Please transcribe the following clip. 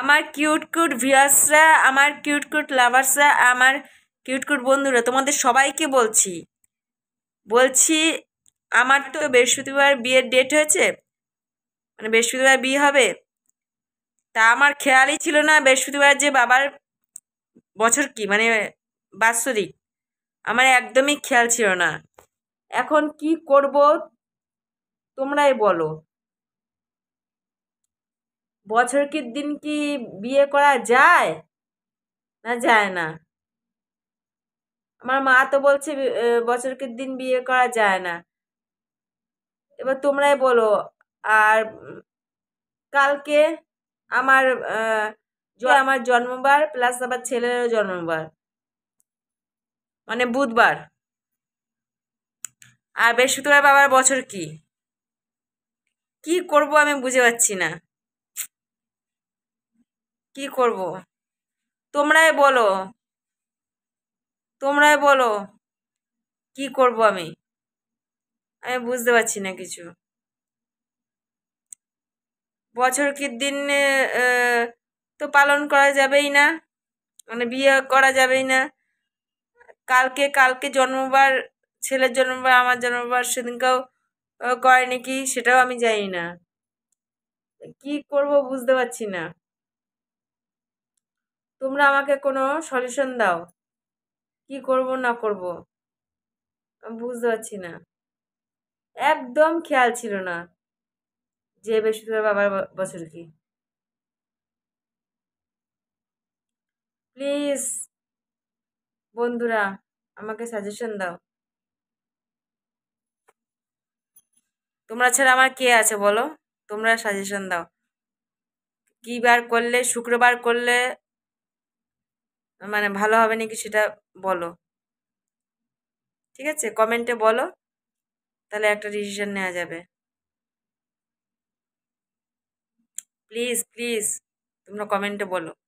আমার cute cute ভিয়ার্সরা আমার cute cute লাভার্সরা আমার কিউট কিউট বন্ধুরা তোমাদের সবাইকে বলছি বলছি আমার তো বৃহস্পতিবার বিয়ের ডেট হয়েছে মানে বৃহস্পতিবার বিয়ে হবে তা আমার খেয়ালই ছিল না বৃহস্পতিবার যে বাবার বছর কি মানে বাৎসরিক আমার একদমই খেয়াল ছিল না এখন কি করব তোমরাই বলো বছরকির দিন কি বিয়ে করা যায় না যায় না আমার মা তো বলছে বছরকির দিন বিয়ে করা যায় না এবার তোমরাই বলো আর কালকে আমার আমার জন্মবার প্লাস আবার ছেলেরও জন্মবার মানে বুধবার আর বৃহস্পতিবার বাবার বছর কি কি করব আমি বুঝে পাচ্ছি না কি করব তোমরাই বলো তোমরাই বলো কি করব আমি আমি বুঝতে পারছি না কিছু বছর কি দিন তো পালন করা যাবেই না মানে বিয়ে করা যাবেই না কালকে কালকে জন্মবার ছেলের জন্মবার আমার জন্মবার সেদিনকেও করে নাকি সেটাও আমি জানি না কি করব বুঝতে পারছি না তোমরা আমাকে কোনো সলিউশন দাও কি করব না করব বুঝতে পারছি না একদম খেয়াল ছিল না যে বেশি বৃহস্পতিবার বাবার বছর কি প্লিজ বন্ধুরা আমাকে সাজেশন দাও তোমরা ছাড়া আমার কে আছে বলো তোমরা সাজেশন দাও কী বার করলে শুক্রবার করলে মানে ভালো হবে নাকি সেটা বলো ঠিক আছে কমেন্টে বলো তাহলে একটা ডিসিশন নেওয়া যাবে প্লিজ প্লিজ তোমরা কমেন্টে বলো